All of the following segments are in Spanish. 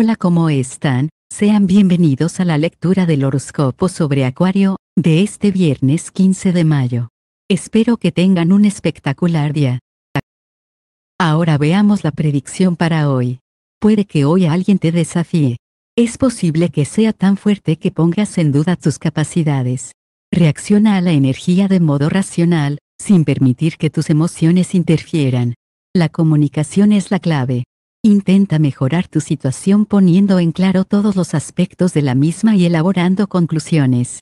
Hola, ¿cómo están? Sean bienvenidos a la lectura del horóscopo sobre Acuario, de este viernes 15 de mayo. Espero que tengan un espectacular día. Ahora veamos la predicción para hoy. Puede que hoy alguien te desafíe. Es posible que sea tan fuerte que pongas en duda tus capacidades. Reacciona a la energía de modo racional, sin permitir que tus emociones interfieran. La comunicación es la clave. Intenta mejorar tu situación poniendo en claro todos los aspectos de la misma y elaborando conclusiones.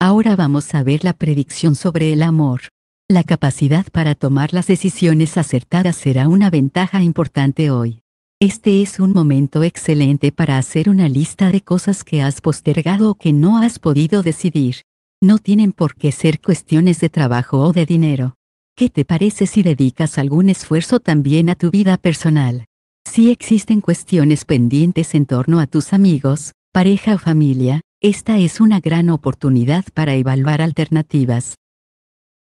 Ahora vamos a ver la predicción sobre el amor. La capacidad para tomar las decisiones acertadas será una ventaja importante hoy. Este es un momento excelente para hacer una lista de cosas que has postergado o que no has podido decidir. No tienen por qué ser cuestiones de trabajo o de dinero. ¿Qué te parece si dedicas algún esfuerzo también a tu vida personal? Si existen cuestiones pendientes en torno a tus amigos, pareja o familia, esta es una gran oportunidad para evaluar alternativas.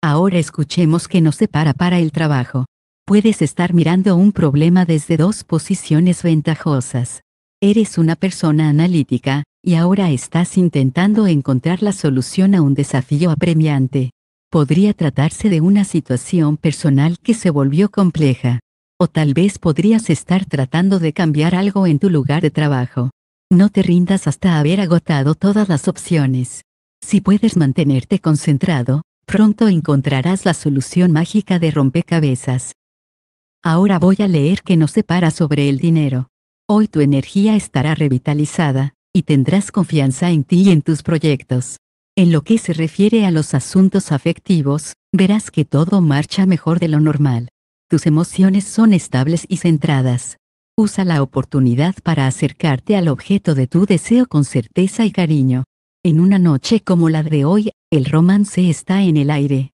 Ahora escuchemos que nos separa para el trabajo. Puedes estar mirando un problema desde dos posiciones ventajosas. Eres una persona analítica, y ahora estás intentando encontrar la solución a un desafío apremiante. Podría tratarse de una situación personal que se volvió compleja. O tal vez podrías estar tratando de cambiar algo en tu lugar de trabajo. No te rindas hasta haber agotado todas las opciones. Si puedes mantenerte concentrado, pronto encontrarás la solución mágica de rompecabezas. Ahora voy a leer que no se para sobre el dinero. Hoy tu energía estará revitalizada, y tendrás confianza en ti y en tus proyectos. En lo que se refiere a los asuntos afectivos, verás que todo marcha mejor de lo normal tus emociones son estables y centradas. Usa la oportunidad para acercarte al objeto de tu deseo con certeza y cariño. En una noche como la de hoy, el romance está en el aire.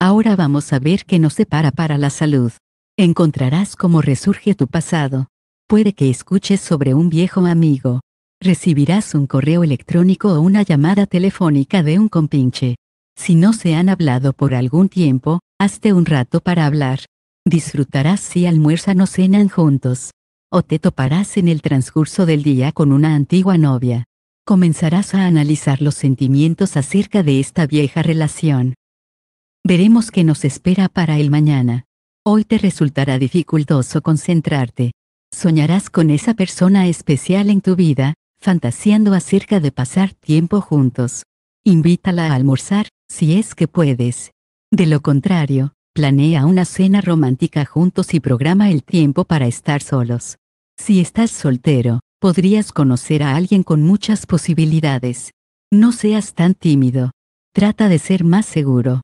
Ahora vamos a ver qué nos separa para la salud. Encontrarás cómo resurge tu pasado. Puede que escuches sobre un viejo amigo. Recibirás un correo electrónico o una llamada telefónica de un compinche. Si no se han hablado por algún tiempo, hazte un rato para hablar. Disfrutarás si almuerzan o cenan juntos. O te toparás en el transcurso del día con una antigua novia. Comenzarás a analizar los sentimientos acerca de esta vieja relación. Veremos qué nos espera para el mañana. Hoy te resultará dificultoso concentrarte. Soñarás con esa persona especial en tu vida, fantaseando acerca de pasar tiempo juntos. Invítala a almorzar, si es que puedes. De lo contrario, planea una cena romántica juntos y programa el tiempo para estar solos. Si estás soltero, podrías conocer a alguien con muchas posibilidades. No seas tan tímido. Trata de ser más seguro.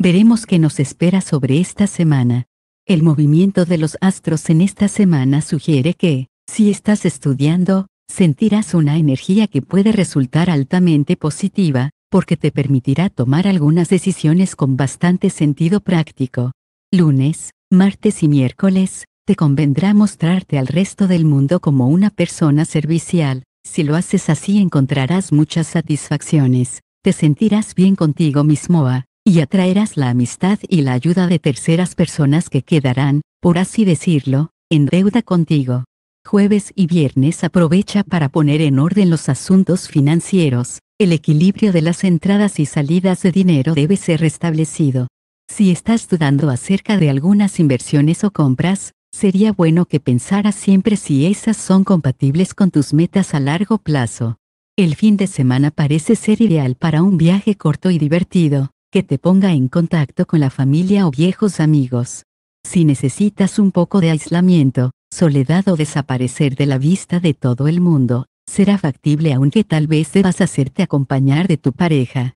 Veremos qué nos espera sobre esta semana. El movimiento de los astros en esta semana sugiere que, si estás estudiando, sentirás una energía que puede resultar altamente positiva, porque te permitirá tomar algunas decisiones con bastante sentido práctico. Lunes, martes y miércoles, te convendrá mostrarte al resto del mundo como una persona servicial. Si lo haces así encontrarás muchas satisfacciones, te sentirás bien contigo mismo ah, y atraerás la amistad y la ayuda de terceras personas que quedarán, por así decirlo, en deuda contigo. Jueves y viernes aprovecha para poner en orden los asuntos financieros, el equilibrio de las entradas y salidas de dinero debe ser restablecido. Si estás dudando acerca de algunas inversiones o compras, sería bueno que pensaras siempre si esas son compatibles con tus metas a largo plazo. El fin de semana parece ser ideal para un viaje corto y divertido, que te ponga en contacto con la familia o viejos amigos. Si necesitas un poco de aislamiento, soledad o desaparecer de la vista de todo el mundo, será factible aunque tal vez debas hacerte acompañar de tu pareja.